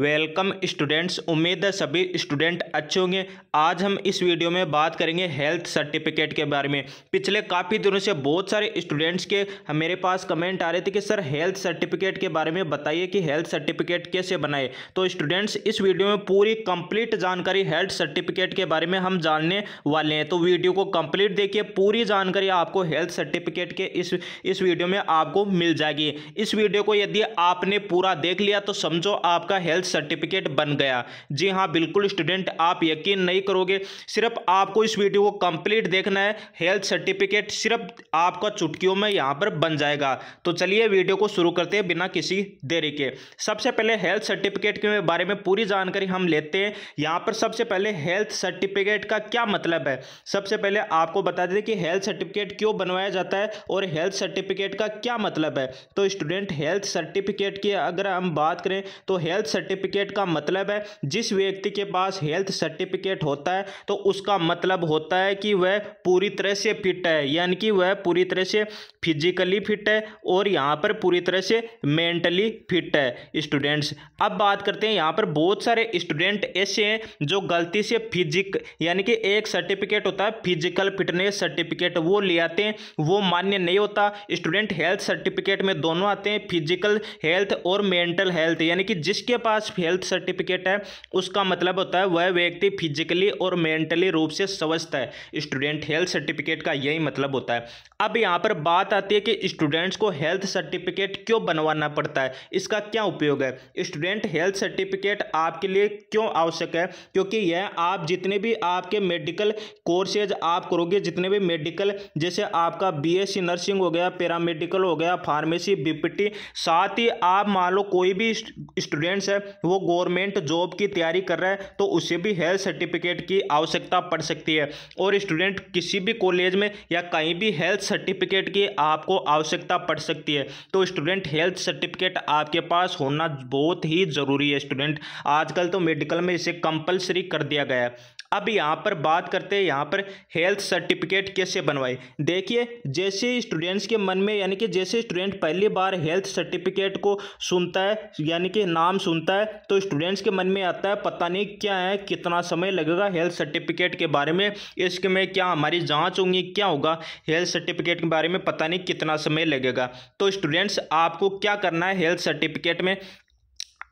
welcome students उम्मीद है सभी स्टूडेंट अच्छे होंगे आज हम इस वीडियो में बात करेंगे हेल्थ सर्टिफिकेट के बारे में पिछले काफ़ी दिनों से बहुत सारे स्टूडेंट्स के मेरे पास कमेंट आ रहे थे कि सर हेल्थ सर्टिफिकेट के बारे में बताइए कि हेल्थ सर्टिफिकेट कैसे बनाए तो स्टूडेंट्स इस वीडियो में पूरी कंप्लीट जानकारी हेल्थ सर्टिफिकेट के बारे में हम जानने वाले हैं तो वीडियो को कम्प्लीट देखिए पूरी जानकारी आपको हेल्थ सर्टिफिकेट के इस इस वीडियो में आपको मिल जाएगी इस वीडियो को यदि आपने पूरा देख लिया तो समझो आपका हेल्थ हेल्थ सर्टिफिकेट बन गया जी हाँ बिल्कुल स्टूडेंट आप यकीन नहीं करोगे सिर्फ आपको इस वीडियो को कंप्लीट देखना है हेल्थ सर्टिफिकेट सिर्फ आपका चुटकियों में यहाँ पर बन जाएगा तो चलिए वीडियो को शुरू करते हैं बिना किसी देरी के सबसे पहले हेल्थ सर्टिफिकेट के बारे में पूरी जानकारी हम लेते हैं यहाँ पर सबसे पहले हेल्थ सर्टिफिकेट का क्या मतलब है सबसे पहले आपको बता दें कि हेल्थ सर्टिफिकेट क्यों बनवाया जाता है और हेल्थ सर्टिफिकेट का क्या मतलब है तो स्टूडेंट हेल्थ सर्टिफिकेट की अगर हम बात करें तो हेल्थ सर्टिफिकेट सर्टिफिकेट का मतलब है जिस व्यक्ति के पास हेल्थ सर्टिफिकेट होता है तो उसका मतलब होता है कि वह पूरी तरह से फिट है यानी कि वह पूरी तरह से फिजिकली फिट है और यहाँ पर पूरी तरह से मेंटली फिट है स्टूडेंट्स अब बात करते हैं यहाँ पर बहुत सारे स्टूडेंट ऐसे हैं जो गलती से फिजिक यानी कि एक सर्टिफिकेट होता है फिजिकल फिटनेस सर्टिफिकेट वो ले आते हैं वो मान्य नहीं होता स्टूडेंट हेल्थ सर्टिफिकेट में दोनों आते हैं फिजिकल हेल्थ और मेंटल हेल्थ यानी कि जिसके पास पास हेल्थ सर्टिफिकेट है उसका मतलब होता है वह व्यक्ति फिजिकली और मेंटली रूप से स्वस्थ है स्टूडेंट हेल्थ सर्टिफिकेट का यही मतलब होता है अब यहाँ पर बात आती है कि स्टूडेंट्स को हेल्थ सर्टिफिकेट क्यों बनवाना पड़ता है इसका क्या उपयोग है स्टूडेंट हेल्थ सर्टिफिकेट आपके लिए क्यों आवश्यक है क्योंकि यह आप जितने भी आपके मेडिकल कोर्सेज आप करोगे जितने भी मेडिकल जैसे आपका सी नर्सिंग हो गया पैरामेडिकल हो गया फार्मेसी बीपीटी साथ ही आप मान लो कोई भी स्टूडेंट्स है वो गवर्नमेंट जॉब की तैयारी कर रहा है तो उसे भी हेल्थ सर्टिफिकेट की आवश्यकता पड़ सकती है और स्टूडेंट किसी भी कॉलेज में या कहीं भी हेल्थ सर्टिफिकेट की आपको आवश्यकता पड़ सकती है तो स्टूडेंट हेल्थ सर्टिफिकेट आपके पास होना बहुत ही ज़रूरी है स्टूडेंट आजकल तो मेडिकल में इसे कंपलसरी कर दिया गया है अब यहाँ पर बात करते हैं यहाँ पर हेल्थ सर्टिफिकेट कैसे बनवाए देखिए जैसे स्टूडेंट्स के मन में यानी कि जैसे स्टूडेंट पहली बार हेल्थ सर्टिफिकेट को सुनता है यानी कि नाम सुनता है तो स्टूडेंट्स के मन में आता है पता नहीं क्या है कितना समय लगेगा हेल्थ सर्टिफिकेट के बारे में इसमें क्या हमारी जाँच होंगी क्या होगा हेल्थ सर्टिफिकेट के बारे में पता नहीं कितना समय लगेगा तो स्टूडेंट्स आपको क्या करना है हेल्थ सर्टिफिकेट में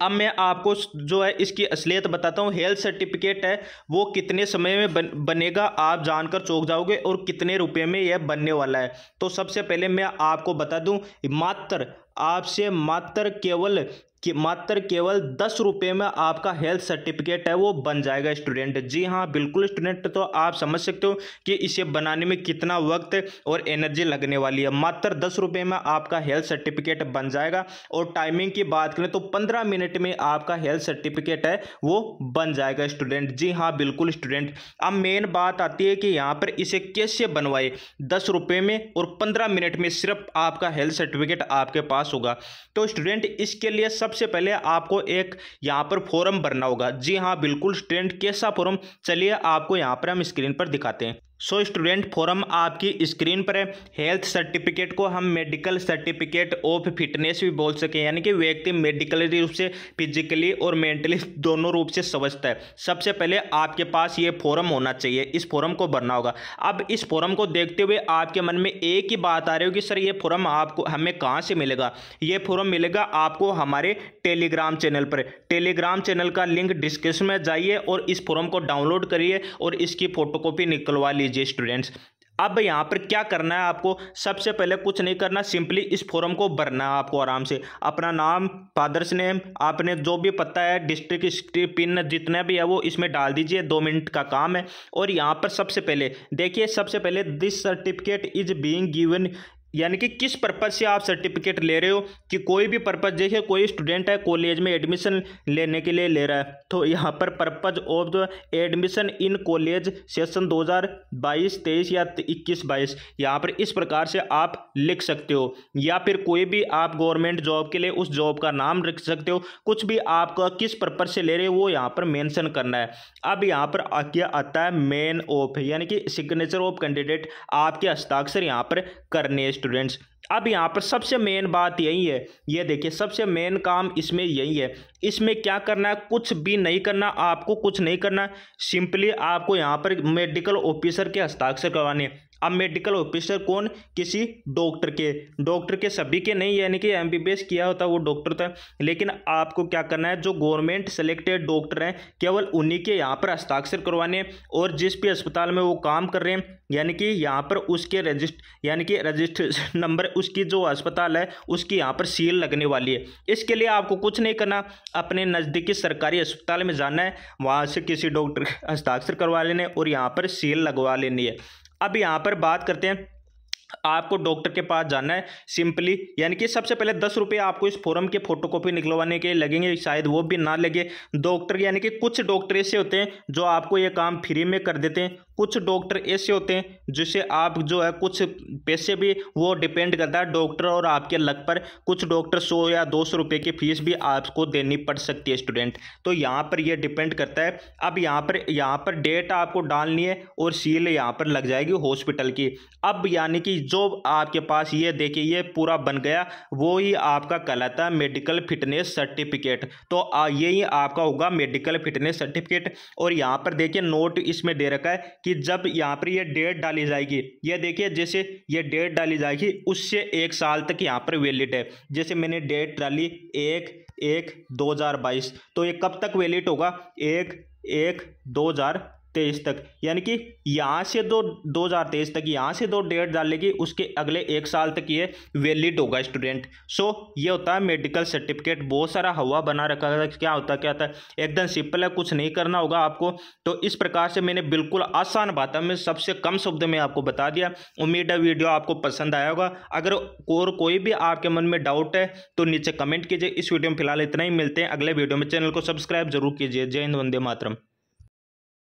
अब मैं आपको जो है इसकी असलियत बताता हूँ हेल्थ सर्टिफिकेट है वो कितने समय में बन, बनेगा आप जानकर चौक जाओगे और कितने रुपए में यह बनने वाला है तो सबसे पहले मैं आपको बता दूँ मात्र आपसे मात्र केवल कि मात्र केवल दस रुपये में आपका हेल्थ सर्टिफिकेट है वो बन जाएगा स्टूडेंट जी हाँ बिल्कुल स्टूडेंट तो आप समझ सकते हो कि इसे बनाने में कितना वक्त और एनर्जी लगने वाली है मात्र दस रुपये में आपका हेल्थ सर्टिफिकेट बन जाएगा और टाइमिंग की बात करें तो पंद्रह मिनट में आपका हेल्थ सर्टिफिकेट है वो बन जाएगा स्टूडेंट जी हाँ बिल्कुल स्टूडेंट अब मेन बात आती है कि यहाँ पर इसे कैसे बनवाए दस रुपये में और पंद्रह मिनट में सिर्फ आपका हेल्थ सर्टिफिकेट आपके पास पास होगा तो स्टूडेंट इसके लिए सबसे पहले आपको एक यहाँ पर फॉर्म भरना होगा जी हाँ बिल्कुल स्टूडेंट कैसा फॉर्म चलिए आपको यहाँ पर हम स्क्रीन पर दिखाते हैं सो स्टूडेंट फोरम आपकी स्क्रीन पर है हेल्थ सर्टिफिकेट को हम मेडिकल सर्टिफिकेट ऑफ फिटनेस भी बोल सके यानी कि व्यक्ति मेडिकल रूप से फिजिकली और मेंटली दोनों रूप से समझता है सबसे पहले आपके पास ये फॉरम होना चाहिए इस फॉरम को भरना होगा अब इस फॉरम को देखते हुए आपके मन में एक ही बात आ रही होगी सर ये फॉरम आपको हमें कहाँ से मिलेगा ये फॉरम मिलेगा आपको हमारे टेलीग्राम चैनल पर टेलीग्राम चैनल का लिंक डिस्क्रिप्शन में जाइए और इस फॉरम को डाउनलोड करिए और इसकी फोटोकॉपी निकलवा लीजिए लीजिए स्टूडेंट्स अब यहाँ पर क्या करना है आपको सबसे पहले कुछ नहीं करना सिंपली इस फॉर्म को भरना है आपको आराम से अपना नाम फादर्स नेम आपने जो भी पता है डिस्ट्रिक्ट स्ट्री पिन जितना भी है वो इसमें डाल दीजिए दो मिनट का काम है और यहाँ पर सबसे पहले देखिए सबसे पहले this certificate is being given यानी कि किस पर्पज़ से आप सर्टिफिकेट ले रहे हो कि कोई भी पर्पज़ देखिए कोई स्टूडेंट है कॉलेज में एडमिशन लेने के लिए ले रहा है तो यहाँ पर purpose of the admission in college session 2022 23 या 21 22 यहाँ पर इस प्रकार से आप लिख सकते हो या फिर कोई भी आप गवर्नमेंट जॉब के लिए उस जॉब का नाम लिख सकते हो कुछ भी आपका किस पर्पज़ से ले रहे हो वो यहाँ पर मैंसन करना है अब यहाँ पर क्या आता है मेन ऑफ यानी कि सिग्नेचर ऑफ कैंडिडेट आपके हस्ताक्षर यहाँ पर करने स्टूडेंट्स अब यहाँ पर सबसे मेन बात यही है ये देखिए सबसे मेन काम इसमें यही है इसमें क्या करना है कुछ भी नहीं करना आपको कुछ नहीं करना सिंपली आपको यहाँ पर मेडिकल ऑफिसर के हस्ताक्षर करवाने हैं अब मेडिकल ऑफिसर कौन किसी डॉक्टर के डॉक्टर के सभी के नहीं यानी कि एम किया होता वो डॉक्टर था लेकिन आपको क्या करना है जो गवर्नमेंट सेलेक्टेड डॉक्टर हैं केवल उन्हीं के यहाँ पर हस्ताक्षर करवाने और जिस भी अस्पताल में वो काम कर रहे हैं यानी कि यहाँ पर उसके रजिस्ट यानी कि रजिस्ट्रेशन नंबर उसकी जो अस्पताल है उसकी यहाँ पर सील लगने वाली है इसके लिए आपको कुछ नहीं करना अपने नज़दीकी सरकारी अस्पताल में जाना है वहाँ से किसी डॉक्टर हस्ताक्षर करवा लेने और यहाँ पर सील लगवा लेनी है अब यहाँ पर बात करते हैं आपको डॉक्टर के पास जाना है सिंपली यानी कि सबसे पहले दस रुपये आपको इस फॉर्म के फोटोकॉपी निकलवाने के लगेंगे शायद वो भी ना लगे डॉक्टर यानी कि कुछ डॉक्टर ऐसे होते हैं जो आपको ये काम फ्री में कर देते हैं कुछ डॉक्टर ऐसे होते हैं जिसे आप जो है कुछ पैसे भी वो डिपेंड करता है डॉक्टर और आपके लक पर कुछ डॉक्टर सौ या दो सौ रुपये की फ़ीस भी आपको देनी पड़ सकती है स्टूडेंट तो यहाँ पर ये डिपेंड करता है अब यहाँ पर यहाँ पर डेट आपको डालनी है और सील यहाँ पर लग जाएगी हॉस्पिटल की अब यानी कि जो आपके पास ये देखिए ये पूरा बन गया वो ही आपका कहलाता है मेडिकल फिटनेस सर्टिफिकेट तो यही आपका होगा मेडिकल फिटनेस सर्टिफिकेट और यहाँ पर देखिए नोट इसमें दे रखा है कि कि जब यहाँ पर ये डेट डाली जाएगी ये देखिए जैसे ये डेट डाली जाएगी उससे एक साल तक यहाँ पर वैलिड है जैसे मैंने डेट डाली एक एक 2022 तो ये कब तक वैलिड होगा एक एक हजार तेईस तक यानी कि यहाँ से दो दो हज़ार तेईस तक यहाँ से दो डेट डालेगी उसके अगले एक साल तक ये वैलिड होगा स्टूडेंट सो ये होता है मेडिकल सर्टिफिकेट बहुत सारा हवा बना रखा है क्या होता क्या होता है एकदम सिंपल है कुछ नहीं करना होगा आपको तो इस प्रकार से मैंने बिल्कुल आसान बात है मैं सबसे कम शब्द में आपको बता दिया उम्मीद है वीडियो आपको पसंद आया होगा अगर और कोई भी आपके मन में डाउट है तो नीचे कमेंट कीजिए इस वीडियो में फिलहाल इतना ही मिलते हैं अगले वीडियो में चैनल को सब्सक्राइब जरूर कीजिए जय हिंद वंदे मातरम